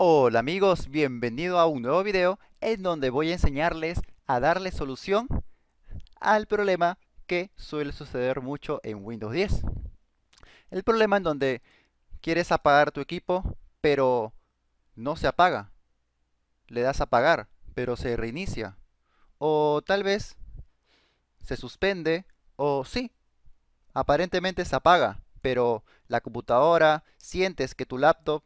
Hola amigos, bienvenido a un nuevo video en donde voy a enseñarles a darle solución al problema que suele suceder mucho en Windows 10. El problema en donde quieres apagar tu equipo, pero no se apaga. Le das apagar, pero se reinicia. O tal vez se suspende, o sí, aparentemente se apaga, pero la computadora sientes que tu laptop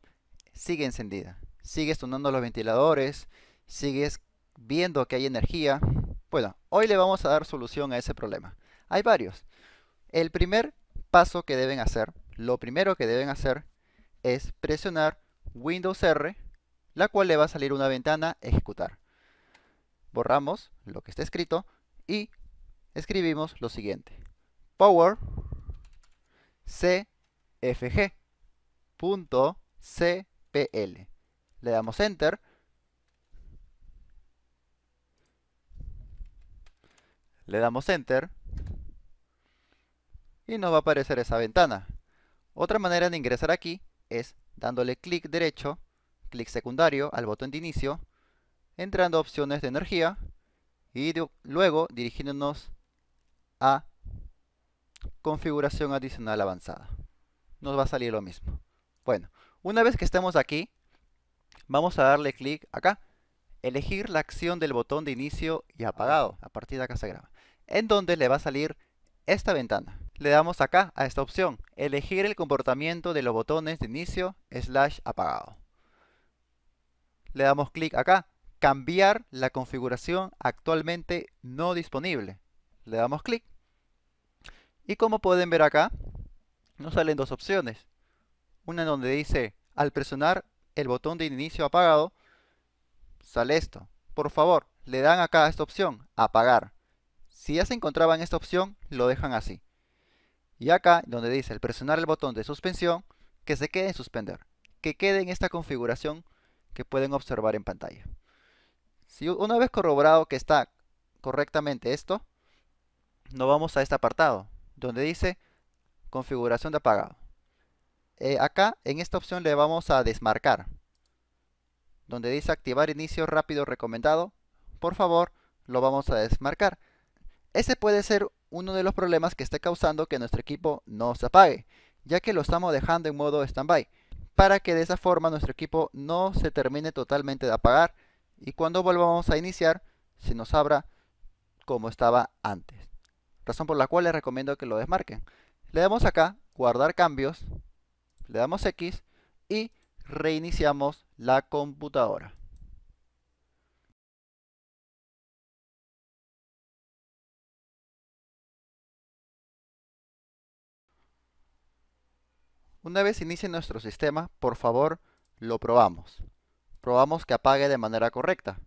sigue encendida sigues tunando los ventiladores, sigues viendo que hay energía. Bueno, hoy le vamos a dar solución a ese problema. Hay varios. El primer paso que deben hacer, lo primero que deben hacer es presionar Windows R, la cual le va a salir una ventana ejecutar. Borramos lo que está escrito y escribimos lo siguiente. Power cfg.cpl le damos Enter. Le damos Enter. Y nos va a aparecer esa ventana. Otra manera de ingresar aquí es dándole clic derecho, clic secundario al botón de inicio, entrando a opciones de energía y luego dirigiéndonos a configuración adicional avanzada. Nos va a salir lo mismo. Bueno, una vez que estemos aquí, vamos a darle clic acá, elegir la acción del botón de inicio y apagado, a partir de acá se graba, en donde le va a salir esta ventana. Le damos acá a esta opción, elegir el comportamiento de los botones de inicio slash apagado. Le damos clic acá, cambiar la configuración actualmente no disponible. Le damos clic. Y como pueden ver acá, nos salen dos opciones. Una donde dice, al presionar el botón de inicio apagado, sale esto. Por favor, le dan acá esta opción, apagar. Si ya se encontraba en esta opción, lo dejan así. Y acá, donde dice el presionar el botón de suspensión, que se quede en suspender. Que quede en esta configuración que pueden observar en pantalla. Si una vez corroborado que está correctamente esto, nos vamos a este apartado, donde dice configuración de apagado. Eh, acá en esta opción le vamos a desmarcar. Donde dice activar inicio rápido recomendado, por favor lo vamos a desmarcar. Ese puede ser uno de los problemas que esté causando que nuestro equipo no se apague, ya que lo estamos dejando en modo standby, para que de esa forma nuestro equipo no se termine totalmente de apagar y cuando volvamos a iniciar se nos abra como estaba antes. Razón por la cual les recomiendo que lo desmarquen. Le damos acá guardar cambios le damos X y reiniciamos la computadora. Una vez inicie nuestro sistema, por favor, lo probamos. Probamos que apague de manera correcta.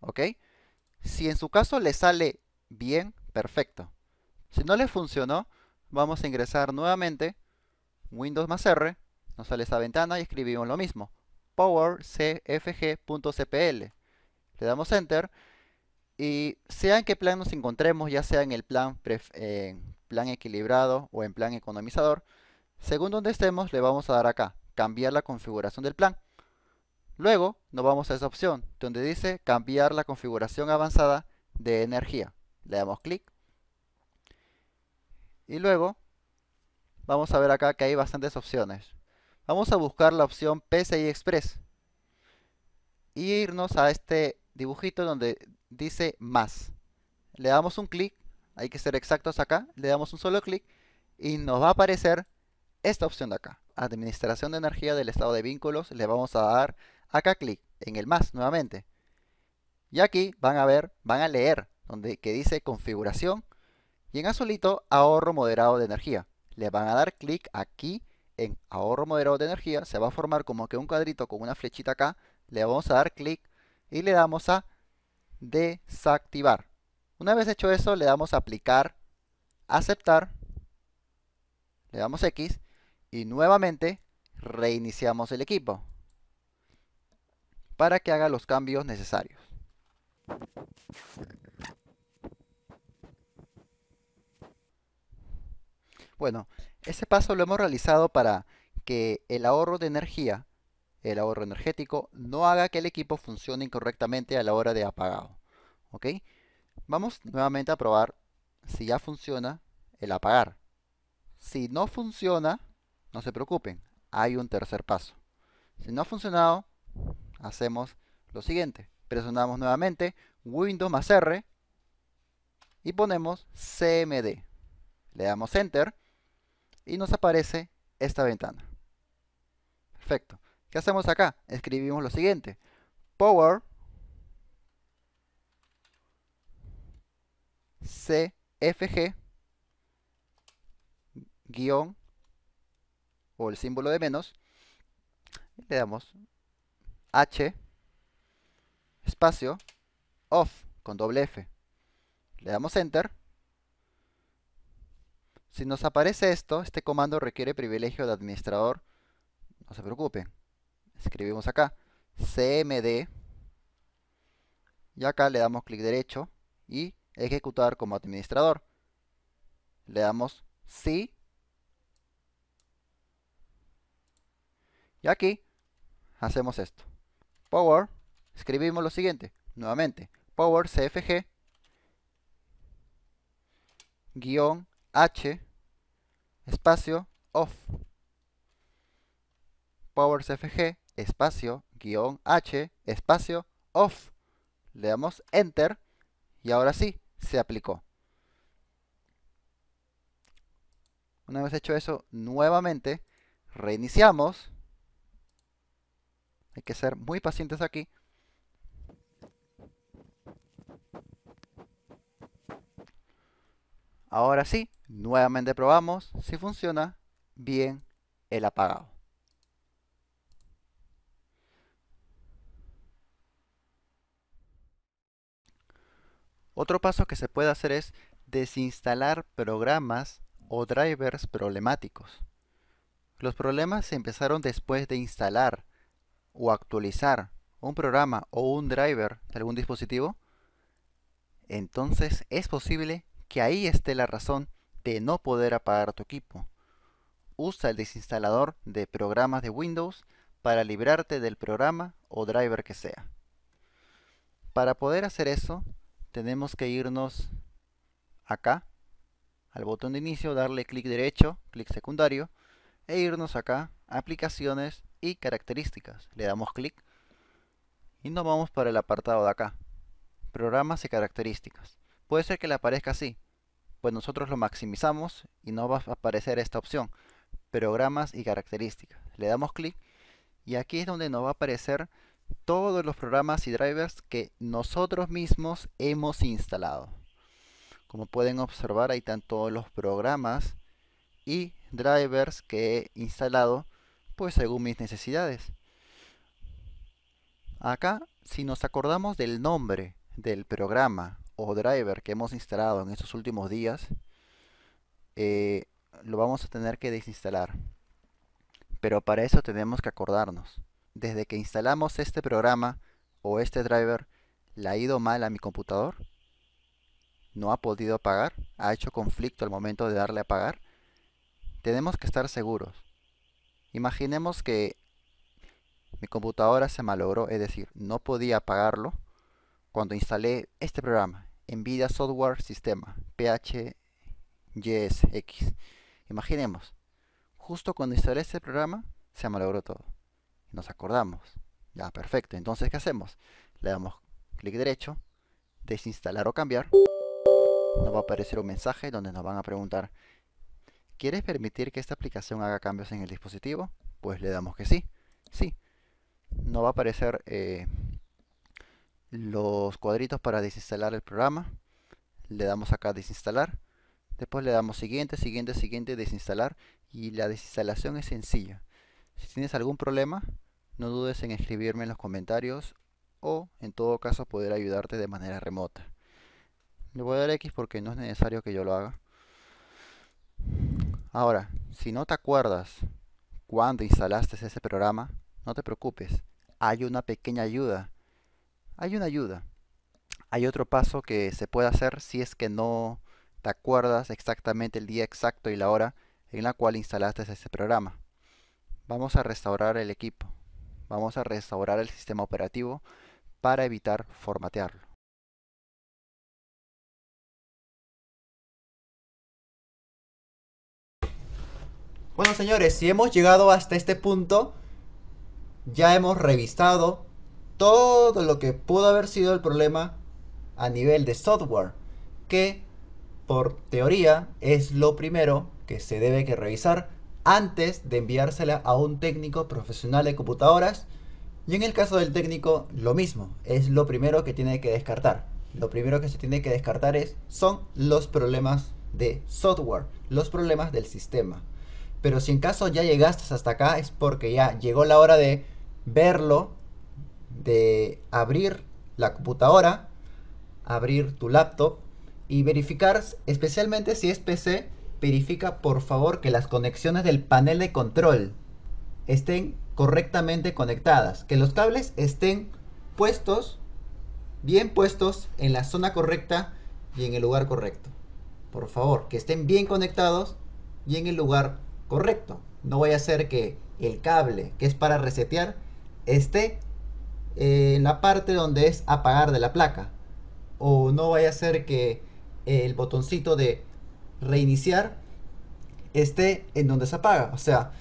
¿Ok? Si en su caso le sale bien, perfecto. Si no le funcionó, vamos a ingresar nuevamente Windows más R, nos sale esa ventana y escribimos lo mismo, powercfg.cpl. Le damos Enter y sea en qué plan nos encontremos, ya sea en el plan, plan equilibrado o en plan economizador, según donde estemos le vamos a dar acá, cambiar la configuración del plan. Luego nos vamos a esa opción donde dice cambiar la configuración avanzada de energía. Le damos clic. Y luego vamos a ver acá que hay bastantes opciones. Vamos a buscar la opción PCI Express. Y irnos a este dibujito donde dice más. Le damos un clic, hay que ser exactos acá, le damos un solo clic y nos va a aparecer esta opción de acá. Administración de energía del estado de vínculos, le vamos a dar acá clic en el más nuevamente. Y aquí van a ver, van a leer donde que dice configuración y en azulito ahorro moderado de energía le van a dar clic aquí en ahorro moderado de energía, se va a formar como que un cuadrito con una flechita acá, le vamos a dar clic y le damos a desactivar. Una vez hecho eso, le damos a aplicar, aceptar, le damos X y nuevamente reiniciamos el equipo para que haga los cambios necesarios. Bueno, ese paso lo hemos realizado para que el ahorro de energía, el ahorro energético, no haga que el equipo funcione incorrectamente a la hora de apagado. Vamos nuevamente a probar si ya funciona el apagar. Si no funciona, no se preocupen, hay un tercer paso. Si no ha funcionado, hacemos lo siguiente. Presionamos nuevamente Windows más R y ponemos CMD. Le damos Enter y nos aparece esta ventana. Perfecto. ¿Qué hacemos acá? Escribimos lo siguiente. Power CFG guión o el símbolo de menos. Le damos H espacio off con doble F. Le damos enter. Si nos aparece esto, este comando requiere privilegio de administrador. No se preocupe. Escribimos acá cmd y acá le damos clic derecho y ejecutar como administrador. Le damos sí. Y aquí hacemos esto. Power, escribimos lo siguiente, nuevamente, power cfg h espacio off. cfg espacio, guión H, espacio off. Le damos enter y ahora sí, se aplicó. Una vez hecho eso, nuevamente reiniciamos. Hay que ser muy pacientes aquí. Ahora sí, Nuevamente probamos si funciona bien el apagado. Otro paso que se puede hacer es desinstalar programas o drivers problemáticos. Los problemas se empezaron después de instalar o actualizar un programa o un driver de algún dispositivo, entonces es posible que ahí esté la razón de no poder apagar tu equipo. Usa el desinstalador de programas de Windows para librarte del programa o driver que sea. Para poder hacer eso, tenemos que irnos acá, al botón de inicio, darle clic derecho, clic secundario, e irnos acá, aplicaciones y características. Le damos clic y nos vamos para el apartado de acá, programas y características. Puede ser que le aparezca así, pues nosotros lo maximizamos y nos va a aparecer esta opción, programas y características. Le damos clic y aquí es donde nos va a aparecer todos los programas y drivers que nosotros mismos hemos instalado. Como pueden observar, ahí están todos los programas y drivers que he instalado, pues según mis necesidades. Acá, si nos acordamos del nombre del programa o driver que hemos instalado en estos últimos días eh, lo vamos a tener que desinstalar pero para eso tenemos que acordarnos desde que instalamos este programa o este driver le ha ido mal a mi computador no ha podido apagar ha hecho conflicto al momento de darle a apagar tenemos que estar seguros imaginemos que mi computadora se malogró, es decir, no podía apagarlo cuando instalé este programa vida Software Sistema, PHYSX. Imaginemos, justo cuando instalé este programa, se malogró todo. Nos acordamos. Ya, perfecto. Entonces, ¿qué hacemos? Le damos clic derecho, desinstalar o cambiar. Nos va a aparecer un mensaje donde nos van a preguntar, ¿quieres permitir que esta aplicación haga cambios en el dispositivo? Pues le damos que sí. Sí. No va a aparecer... Eh, los cuadritos para desinstalar el programa. Le damos acá desinstalar. Después le damos siguiente, siguiente, siguiente, desinstalar. Y la desinstalación es sencilla. Si tienes algún problema, no dudes en escribirme en los comentarios o en todo caso poder ayudarte de manera remota. Le voy a dar X porque no es necesario que yo lo haga. Ahora, si no te acuerdas cuando instalaste ese programa, no te preocupes. Hay una pequeña ayuda hay una ayuda. Hay otro paso que se puede hacer si es que no te acuerdas exactamente el día exacto y la hora en la cual instalaste este programa. Vamos a restaurar el equipo. Vamos a restaurar el sistema operativo para evitar formatearlo. Bueno señores, si hemos llegado hasta este punto, ya hemos revisado todo lo que pudo haber sido el problema a nivel de software, que por teoría es lo primero que se debe que revisar antes de enviársela a un técnico profesional de computadoras. Y en el caso del técnico, lo mismo, es lo primero que tiene que descartar. Lo primero que se tiene que descartar es, son los problemas de software, los problemas del sistema. Pero si en caso ya llegaste hasta acá es porque ya llegó la hora de verlo, de abrir la computadora, abrir tu laptop y verificar, especialmente si es PC, verifica por favor que las conexiones del panel de control estén correctamente conectadas, que los cables estén puestos, bien puestos en la zona correcta y en el lugar correcto. Por favor, que estén bien conectados y en el lugar correcto. No voy a hacer que el cable que es para resetear esté en la parte donde es apagar de la placa. O no vaya a ser que el botoncito de reiniciar esté en donde se apaga. O sea,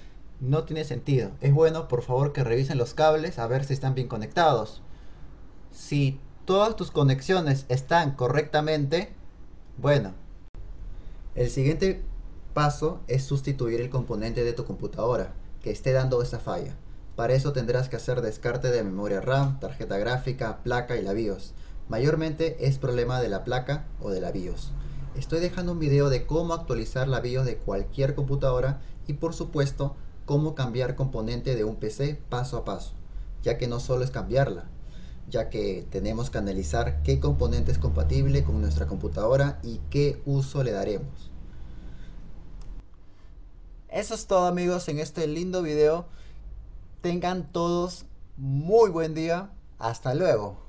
no tiene sentido. Es bueno, por favor, que revisen los cables a ver si están bien conectados. Si todas tus conexiones están correctamente, bueno. El siguiente paso es sustituir el componente de tu computadora que esté dando esa falla. Para eso tendrás que hacer descarte de memoria RAM, tarjeta gráfica, placa y la BIOS. Mayormente es problema de la placa o de la BIOS. Estoy dejando un video de cómo actualizar la BIOS de cualquier computadora y por supuesto cómo cambiar componente de un PC paso a paso, ya que no solo es cambiarla, ya que tenemos que analizar qué componente es compatible con nuestra computadora y qué uso le daremos. Eso es todo amigos en este lindo video. Tengan todos muy buen día. Hasta luego.